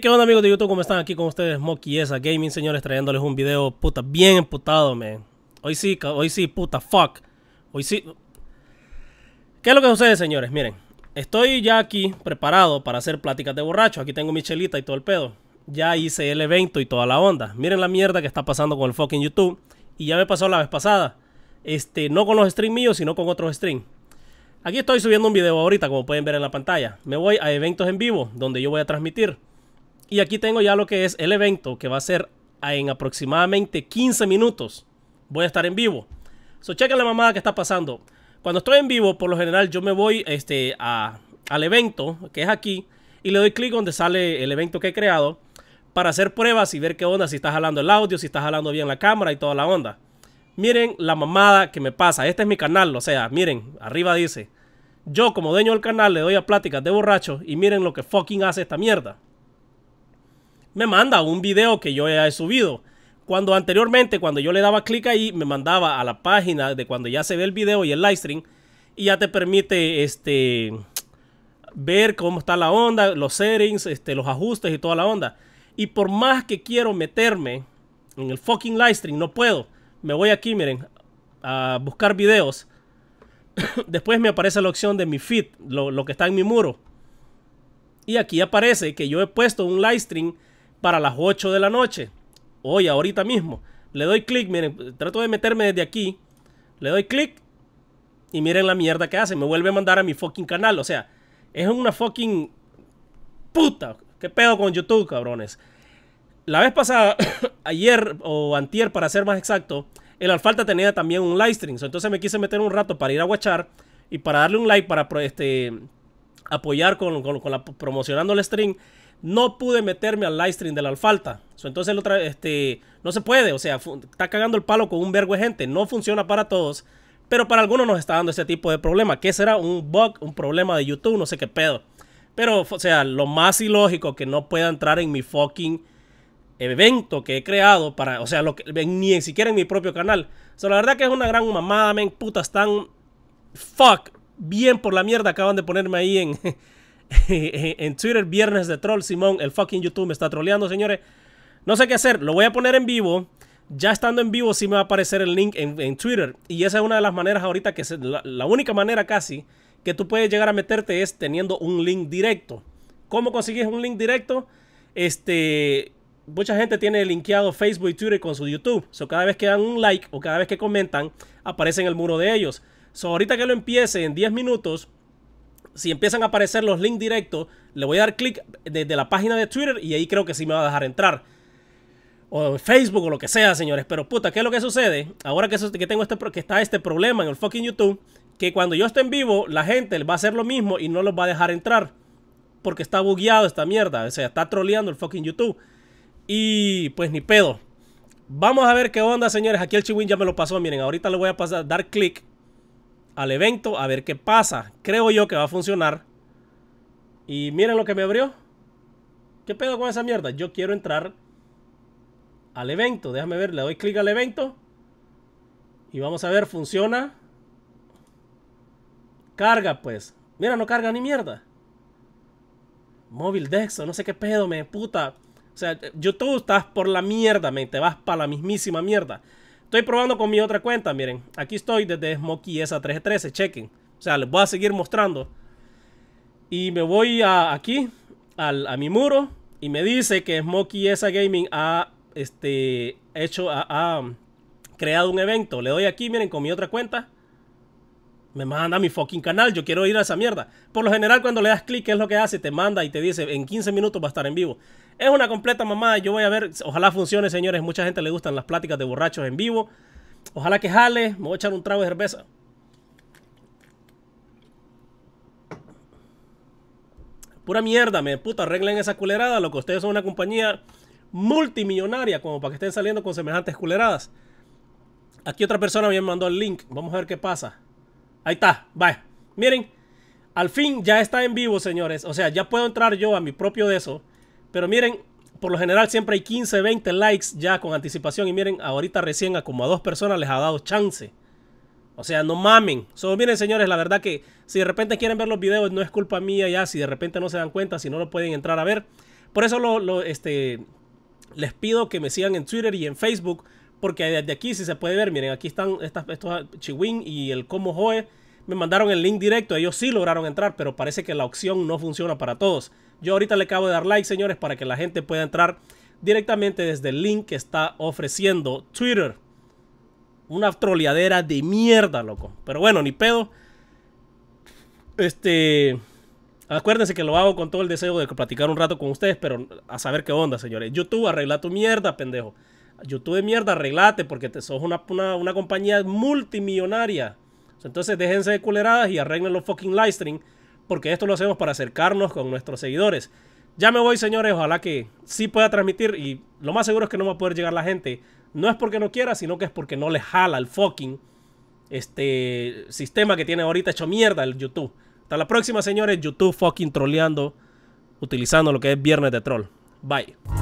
qué onda amigos de YouTube, ¿cómo están? Aquí con ustedes Moki Esa Gaming, señores, trayéndoles un video puta bien emputado, man. Hoy sí, hoy sí, puta fuck. Hoy sí. ¿Qué es lo que sucede, señores? Miren, estoy ya aquí preparado para hacer pláticas de borracho. Aquí tengo mi chelita y todo el pedo. Ya hice el evento y toda la onda. Miren la mierda que está pasando con el fucking YouTube. Y ya me pasó la vez pasada. Este, no con los streams míos, sino con otros streams. Aquí estoy subiendo un video ahorita, como pueden ver en la pantalla. Me voy a eventos en vivo, donde yo voy a transmitir. Y aquí tengo ya lo que es el evento, que va a ser en aproximadamente 15 minutos. Voy a estar en vivo. So, chequen la mamada que está pasando. Cuando estoy en vivo, por lo general, yo me voy este, a, al evento, que es aquí, y le doy clic donde sale el evento que he creado para hacer pruebas y ver qué onda, si está jalando el audio, si está jalando bien la cámara y toda la onda. Miren la mamada que me pasa. Este es mi canal, o sea, miren, arriba dice. Yo como dueño del canal le doy a pláticas de borracho y miren lo que fucking hace esta mierda me manda un video que yo ya he subido. Cuando anteriormente, cuando yo le daba clic ahí, me mandaba a la página de cuando ya se ve el video y el live stream. Y ya te permite este, ver cómo está la onda, los settings, este, los ajustes y toda la onda. Y por más que quiero meterme en el fucking live stream, no puedo. Me voy aquí, miren, a buscar videos. Después me aparece la opción de mi feed, lo, lo que está en mi muro. Y aquí aparece que yo he puesto un live para las 8 de la noche. Hoy, ahorita mismo. Le doy clic, miren, trato de meterme desde aquí. Le doy clic y miren la mierda que hace. Me vuelve a mandar a mi fucking canal. O sea, es una fucking puta. ¿Qué pedo con YouTube, cabrones? La vez pasada, ayer o antier para ser más exacto, el Alfalta tenía también un live stream. Entonces me quise meter un rato para ir a watchar y para darle un like para este, apoyar con, con la, promocionando el stream no pude meterme al live stream de la alfalta. Entonces, el otro, este, no se puede. O sea, está cagando el palo con un vergo de gente. No funciona para todos. Pero para algunos nos está dando ese tipo de problema. ¿Qué será? ¿Un bug? ¿Un problema de YouTube? No sé qué pedo. Pero, o sea, lo más ilógico que no pueda entrar en mi fucking evento que he creado para, o sea, lo que, ni siquiera en mi propio canal. O sea, la verdad que es una gran mamada, men. Putas están. Fuck. Bien por la mierda acaban de ponerme ahí en. en Twitter, Viernes de Troll, Simón, el fucking YouTube me está troleando, señores. No sé qué hacer, lo voy a poner en vivo. Ya estando en vivo si me va a aparecer el link en, Twitter. Y esa es una de las maneras ahorita que... es la, única manera casi que tú puedes llegar a meterte es teniendo un link directo. ¿Cómo consigues un link directo? Este, mucha gente tiene linkeado Facebook y Twitter con su YouTube. So, cada vez que dan un like o cada vez que comentan, aparece en el muro de ellos. So, ahorita que lo empiece en 10 minutos, si empiezan a aparecer los links directos, le voy a dar clic desde la página de Twitter y ahí creo que sí me va a dejar entrar. O en Facebook o lo que sea, señores. Pero puta, ¿qué es lo que sucede? Ahora que, que tengo este, que está este problema en el fucking YouTube, que cuando yo esté en vivo, la gente va a hacer lo mismo y no los va a dejar entrar. Porque está bugueado esta mierda. O sea, está troleando el fucking YouTube. Y pues ni pedo. Vamos a ver qué onda, señores. Aquí el chiwin ya me lo pasó. Miren, ahorita le voy a pasar, dar clic al evento a ver qué pasa. Creo yo que va a funcionar. Y miren lo que me abrió. ¿Qué pedo con esa mierda? Yo quiero entrar al evento. Déjame ver, le doy clic al evento. Y vamos a ver, funciona. Carga, pues. Mira, no carga ni mierda. Móvil Dexo, no sé qué pedo, me puta. O sea, YouTube estás por la mierda, me te vas para la mismísima mierda. Estoy probando con mi otra cuenta, miren. Aquí estoy desde Smokey esa 313 chequen. O sea, les voy a seguir mostrando. Y me voy aquí, al, a mi muro, y me dice que Smoky esa Gaming ha este, hecho, ha creado un evento. Le doy aquí, miren, con mi otra cuenta me manda a mi fucking canal, yo quiero ir a esa mierda. Por lo general cuando le das clic, ¿qué es lo que hace? Te manda y te dice, en 15 minutos va a estar en vivo. Es una completa mamada, yo voy a ver, ojalá funcione señores, mucha gente le gustan las pláticas de borrachos en vivo. Ojalá que jale, me voy a echar un trago de cerveza. Pura mierda, me puta, arreglen esa culerada, lo que ustedes son una compañía multimillonaria como para que estén saliendo con semejantes culeradas. Aquí otra persona me mandó el link, vamos a ver qué pasa. Ahí está, va. Miren, al fin ya está en vivo, señores. O sea, ya puedo entrar yo a mi propio de eso. Pero miren, por lo general siempre hay 15, 20 likes ya con anticipación. Y miren, ahorita recién a como a dos personas les ha dado chance. O sea, no mamen. Solo miren, señores, la verdad que si de repente quieren ver los videos, no es culpa mía ya. Si de repente no se dan cuenta, si no lo pueden entrar a ver. Por eso lo, este, les pido que me sigan en Twitter y en Facebook porque desde aquí, si se puede ver, miren, aquí están estos Chiwin y el Como Joe. Me mandaron el link directo, ellos sí lograron entrar, pero parece que la opción no funciona para todos. Yo ahorita le acabo de dar like, señores, para que la gente pueda entrar directamente desde el link que está ofreciendo Twitter. Una troleadera de mierda, loco. Pero bueno, ni pedo. Este. Acuérdense que lo hago con todo el deseo de platicar un rato con ustedes, pero a saber qué onda, señores. YouTube, arregla tu mierda, pendejo. YouTube mierda, arreglate porque te sos una, compañía multimillonaria. Entonces déjense de culeradas y arreglen los fucking livestream porque esto lo hacemos para acercarnos con nuestros seguidores. Ya me voy, señores, ojalá que sí pueda transmitir y lo más seguro es que no va a poder llegar la gente. No es porque no quiera, sino que es porque no le jala el fucking este sistema que tiene ahorita hecho mierda el YouTube. Hasta la próxima, señores. YouTube fucking troleando, utilizando lo que es viernes de troll. Bye.